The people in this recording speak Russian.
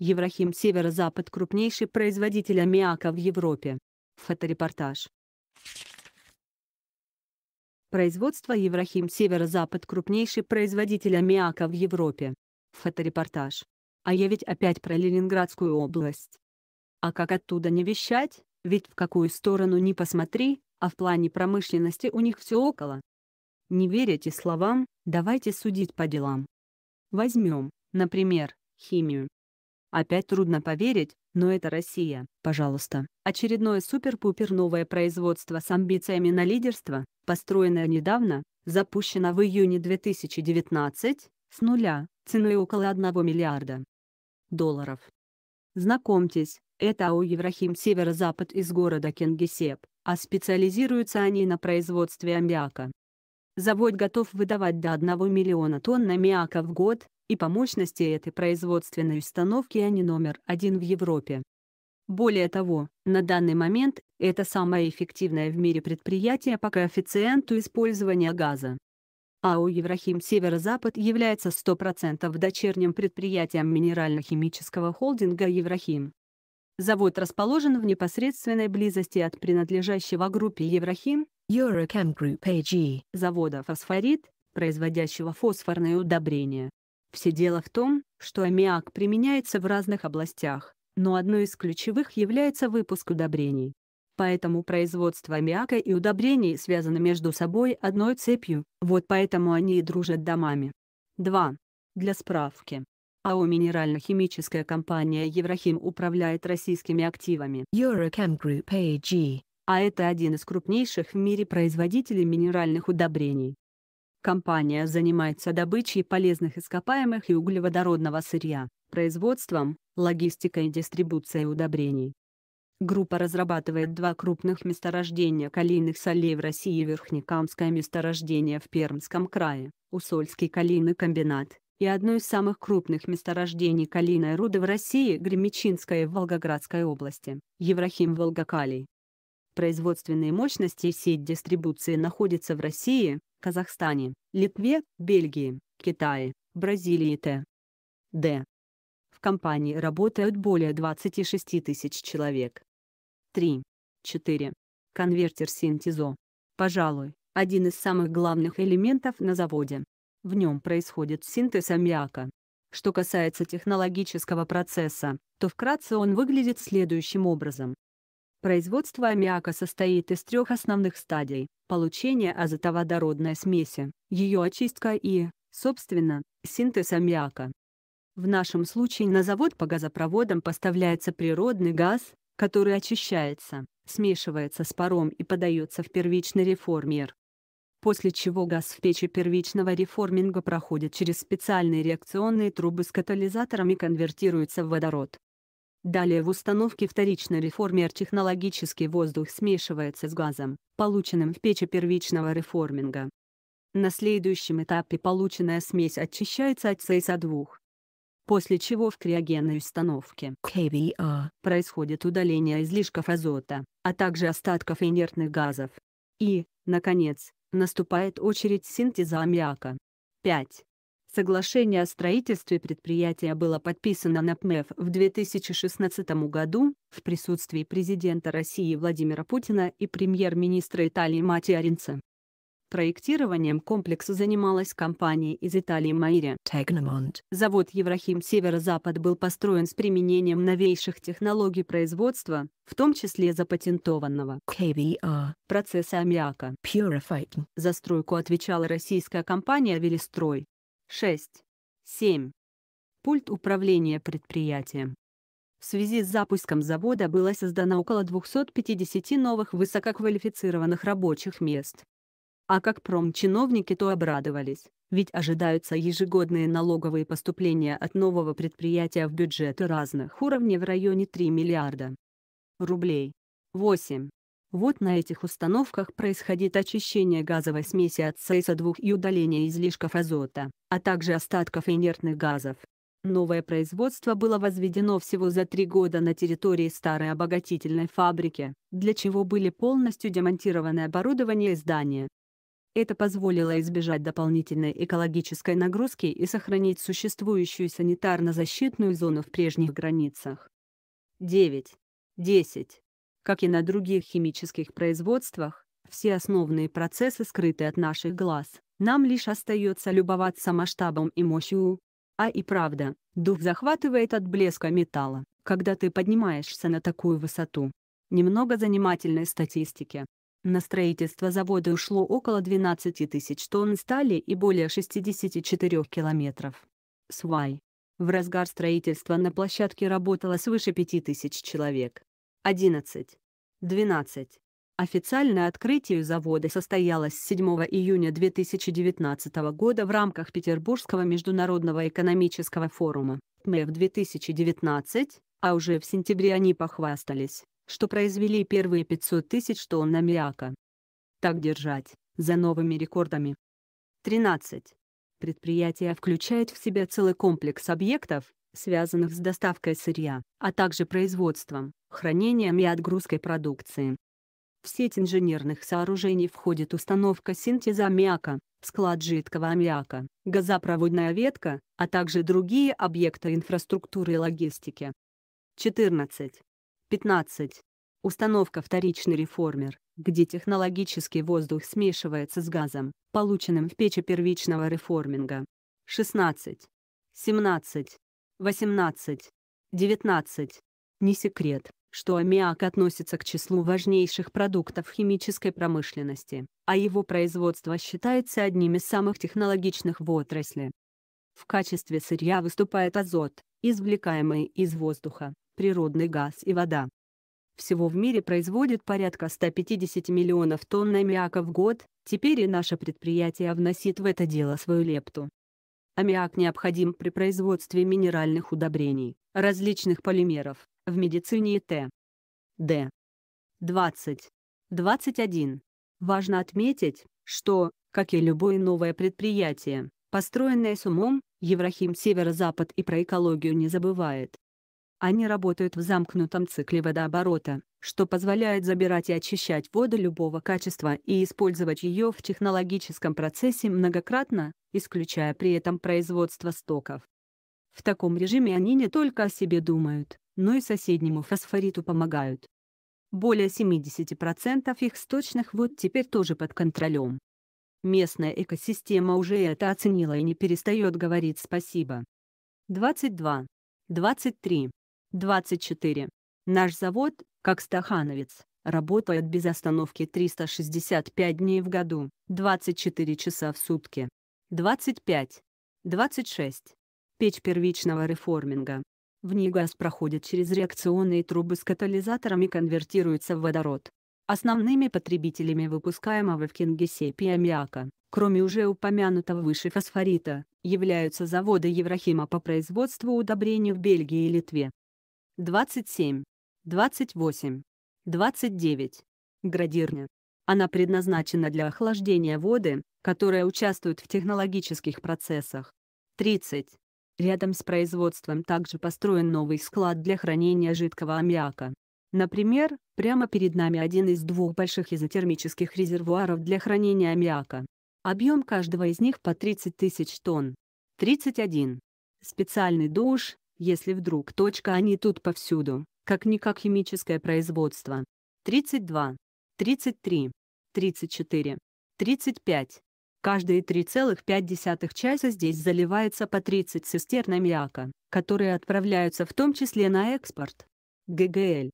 Еврахим Северо-Запад – крупнейший производитель аммиака в Европе. Фоторепортаж. Производство Еврахим Северо-Запад – крупнейший производитель аммиака в Европе. Фоторепортаж. А я ведь опять про Ленинградскую область. А как оттуда не вещать, ведь в какую сторону не посмотри, а в плане промышленности у них все около. Не верите словам, давайте судить по делам. Возьмем, например, химию. Опять трудно поверить, но это Россия, пожалуйста. Очередное супер-пупер новое производство с амбициями на лидерство, построенное недавно, запущено в июне 2019, с нуля, ценой около 1 миллиарда долларов. Знакомьтесь, это АО «Еврахим Северо-Запад» из города Кингисепп, а специализируются они на производстве аммиака. Завод готов выдавать до 1 миллиона тонн аммиака в год, и по мощности этой производственной установки они номер один в Европе. Более того, на данный момент это самое эффективное в мире предприятие по коэффициенту использования газа. АО Еврахим северо Северо-Запад» является 100% дочерним предприятием минерально-химического холдинга Еврахим. Завод расположен в непосредственной близости от принадлежащего группе Еврахим Eurochem Group AG завода «Фосфорит», производящего фосфорные удобрения. Все дело в том, что аммиак применяется в разных областях, но одной из ключевых является выпуск удобрений. Поэтому производство аммиака и удобрений связано между собой одной цепью, вот поэтому они и дружат домами. 2. Для справки. АО «Минерально-химическая компания Еврохим» управляет российскими активами. Eurochem Group AG. А это один из крупнейших в мире производителей минеральных удобрений. Компания занимается добычей полезных ископаемых и углеводородного сырья, производством, логистикой и дистрибуцией удобрений. Группа разрабатывает два крупных месторождения калийных солей в России Верхнекамское месторождение в Пермском крае, Усольский калийный комбинат, и одно из самых крупных месторождений калийной руды в России Гремичинское и Волгоградской области, Еврахим Волгокалий производственные мощности и сеть дистрибуции находятся в России, Казахстане, Литве, Бельгии, Китае, Бразилии и т.д. В компании работают более 26 тысяч человек. 3. 4. Конвертер синтезо. Пожалуй, один из самых главных элементов на заводе. В нем происходит синтез аммиака. Что касается технологического процесса, то вкратце он выглядит следующим образом. Производство аммиака состоит из трех основных стадий – получение азотоводородной смеси, ее очистка и, собственно, синтез аммиака. В нашем случае на завод по газопроводам поставляется природный газ, который очищается, смешивается с паром и подается в первичный реформер. После чего газ в печи первичного реформинга проходит через специальные реакционные трубы с катализатором и конвертируется в водород. Далее в установке вторичной реформер технологический воздух смешивается с газом, полученным в печи первичного реформинга. На следующем этапе полученная смесь очищается от СС2, после чего в криогенной установке KBR а происходит удаление излишков азота, а также остатков инертных газов. И, наконец, наступает очередь синтеза аммиака. 5. Соглашение о строительстве предприятия было подписано на ПМЭФ в 2016 году в присутствии президента России Владимира Путина и премьер-министра Италии Мати Аринца. Проектированием комплекса занималась компания из Италии Майри. Тегнамонт. Завод Еврахим Северо-Запад был построен с применением новейших технологий производства, в том числе запатентованного KVR. А. процесса аммиака. Purified. За стройку отвечала российская компания «Велистрой». 6. 7. Пульт управления предприятием. В связи с запуском завода было создано около 250 новых высококвалифицированных рабочих мест. А как промчиновники то обрадовались, ведь ожидаются ежегодные налоговые поступления от нового предприятия в бюджеты разных уровней в районе 3 миллиарда рублей. 8. Вот на этих установках происходит очищение газовой смеси от СС2 и удаление излишков азота, а также остатков инертных газов. Новое производство было возведено всего за три года на территории старой обогатительной фабрики, для чего были полностью демонтированы оборудование и здания. Это позволило избежать дополнительной экологической нагрузки и сохранить существующую санитарно-защитную зону в прежних границах. 9. 10. Как и на других химических производствах, все основные процессы скрыты от наших глаз. Нам лишь остается любоваться масштабом и мощью. А и правда, дух захватывает от блеска металла, когда ты поднимаешься на такую высоту. Немного занимательной статистики. На строительство завода ушло около 12 тысяч тонн стали и более 64 километров. Свай. В разгар строительства на площадке работало свыше 5000 человек. 11. 12. Официальное открытие завода состоялось 7 июня 2019 года в рамках Петербургского международного экономического форума МЭФ 2019, а уже в сентябре они похвастались, что произвели первые 500 тысяч тонн аммиака. Так держать, за новыми рекордами. 13. Предприятие включает в себя целый комплекс объектов, связанных с доставкой сырья, а также производством, хранением и отгрузкой продукции. В сеть инженерных сооружений входит установка синтеза аммиака, склад жидкого аммиака, газопроводная ветка, а также другие объекты инфраструктуры и логистики. 14. 15. Установка вторичный реформер, где технологический воздух смешивается с газом, полученным в печи первичного реформинга. 16. 17. 18. 19. Не секрет, что аммиак относится к числу важнейших продуктов химической промышленности, а его производство считается одним из самых технологичных в отрасли. В качестве сырья выступает азот, извлекаемый из воздуха, природный газ и вода. Всего в мире производит порядка 150 миллионов тонн аммиака в год, теперь и наше предприятие вносит в это дело свою лепту. Аммиак необходим при производстве минеральных удобрений, различных полимеров, в медицине и Т. Д. 20. 21. Важно отметить, что, как и любое новое предприятие, построенное с умом, Еврахим Северо-Запад и про экологию не забывает. Они работают в замкнутом цикле водооборота, что позволяет забирать и очищать воду любого качества и использовать ее в технологическом процессе многократно, исключая при этом производство стоков. В таком режиме они не только о себе думают, но и соседнему фосфориту помогают. Более 70% их сточных вод теперь тоже под контролем. Местная экосистема уже это оценила и не перестает говорить спасибо. 22. 23. 24. Наш завод, как стахановец, работает без остановки 365 дней в году, 24 часа в сутки. 25. 26. Печь первичного реформинга. В ней газ проходит через реакционные трубы с катализатором и конвертируется в водород. Основными потребителями выпускаемого в Кингисеппе аммиака, кроме уже упомянутого выше фосфорита, являются заводы Еврохима по производству удобрений в Бельгии и Литве. 27, 28, 29. Градирня. Она предназначена для охлаждения воды, которая участвует в технологических процессах. 30. Рядом с производством также построен новый склад для хранения жидкого аммиака. Например, прямо перед нами один из двух больших изотермических резервуаров для хранения аммиака. Объем каждого из них по 30 тысяч тонн. 31. Специальный душ, если вдруг. Точка они тут повсюду, как-никак химическое производство. 32, 33, 34, 35. Каждые 3,5 часа здесь заливается по 30 цистерн аммиака, которые отправляются в том числе на экспорт. ГГЛ